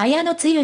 綾野剛×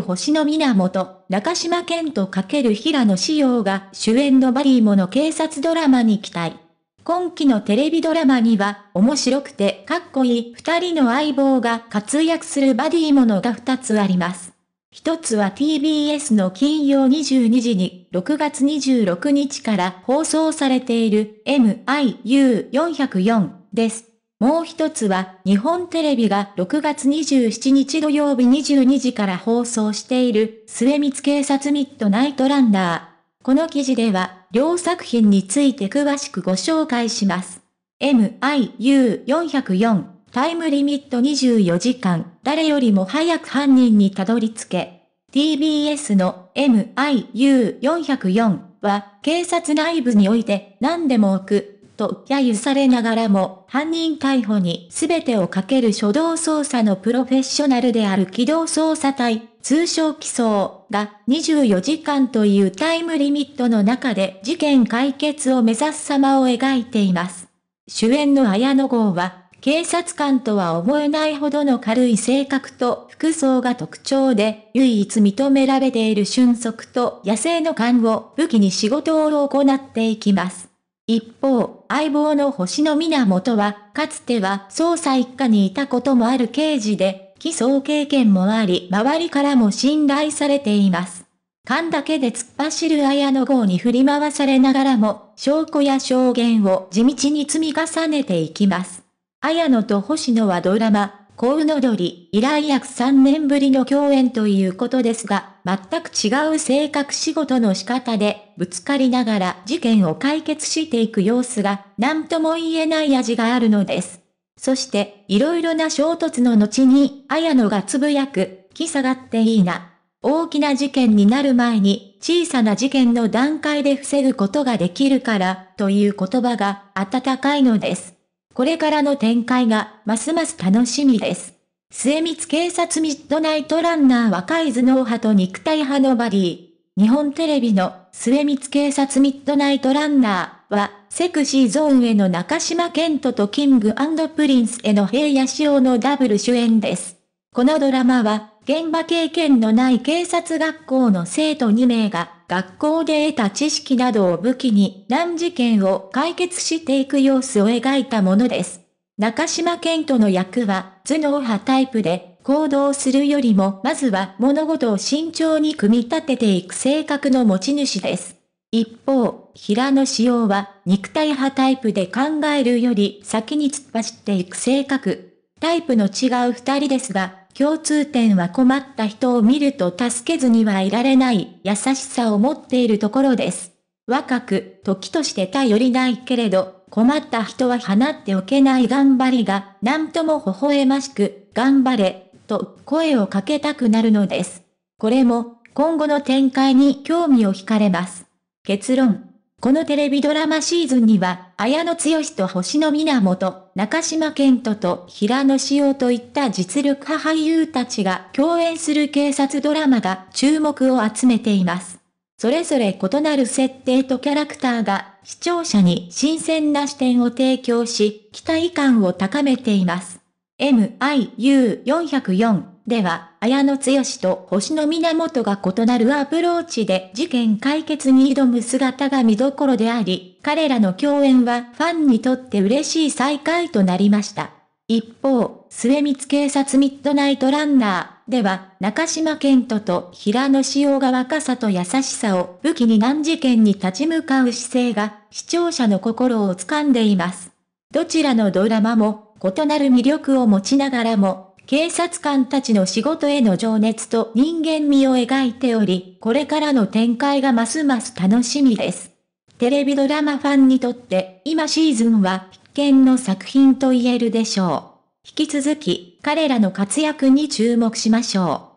星野源、中島健人×平野志陽が主演のバリーモの警察ドラマに期待。今期のテレビドラマには、面白くてかっこいい二人の相棒が活躍するバディものが二つあります。一つは TBS の金曜22時に6月26日から放送されている MIU404 です。もう一つは、日本テレビが6月27日土曜日22時から放送している、末光警察ミッドナイトランナー。この記事では、両作品について詳しくご紹介します。MIU404 タイムリミット24時間、誰よりも早く犯人にたどり着け。TBS の MIU404 は警察内部において何でも置くと揶揄されながらも、犯人逮捕に全てをかける初動捜査のプロフェッショナルである機動捜査隊、通称起訴が24時間というタイムリミットの中で事件解決を目指す様を描いています。主演の綾野剛は、警察官とは思えないほどの軽い性格と服装が特徴で、唯一認められている俊足と野生の勘を武器に仕事を行っていきます。一方、相棒の星野源は、かつては捜査一課にいたこともある刑事で、起訴経験もあり、周りからも信頼されています。勘だけで突っ走る綾野号に振り回されながらも、証拠や証言を地道に積み重ねていきます。綾野と星野はドラマ、幸運どり、以来約3年ぶりの共演ということですが、全く違う性格仕事の仕方で、ぶつかりながら事件を解決していく様子が、何とも言えない味があるのです。そして、いろいろな衝突の後に、綾野がつぶやく、気下がっていいな。大きな事件になる前に、小さな事件の段階で防ぐことができるから、という言葉が、温かいのです。これからの展開が、ますます楽しみです。末光警察ミッドナイトランナー若い頭脳派と肉体派のバディ。日本テレビの末光警察ミッドナイトランナーは、セクシーゾーンへの中島健人とキングプリンスへの平野仕様のダブル主演です。このドラマは、現場経験のない警察学校の生徒2名が、学校で得た知識などを武器に難事件を解決していく様子を描いたものです。中島健人の役は頭脳派タイプで、行動するよりもまずは物事を慎重に組み立てていく性格の持ち主です。一方、平野志耀は肉体派タイプで考えるより先に突っ走っていく性格。タイプの違う二人ですが、共通点は困った人を見ると助けずにはいられない優しさを持っているところです。若く、時として頼りないけれど、困った人は放っておけない頑張りが、何とも微笑ましく、頑張れ、と声をかけたくなるのです。これも、今後の展開に興味を惹かれます。結論。このテレビドラマシーズンには、綾野剛と星野源、中島健人と平野紫耀といった実力派俳優たちが共演する警察ドラマが注目を集めています。それぞれ異なる設定とキャラクターが視聴者に新鮮な視点を提供し、期待感を高めています。MIU404 では、綾野剛と星野源が異なるアプローチで事件解決に挑む姿が見どころであり、彼らの共演はファンにとって嬉しい再会となりました。一方、末光警察ミッドナイトランナーでは、中島健人と平野志耀が若さと優しさを武器に難事件に立ち向かう姿勢が、視聴者の心を掴んでいます。どちらのドラマも、異なる魅力を持ちながらも、警察官たちの仕事への情熱と人間味を描いており、これからの展開がますます楽しみです。テレビドラマファンにとって、今シーズンは必見の作品と言えるでしょう。引き続き、彼らの活躍に注目しましょう。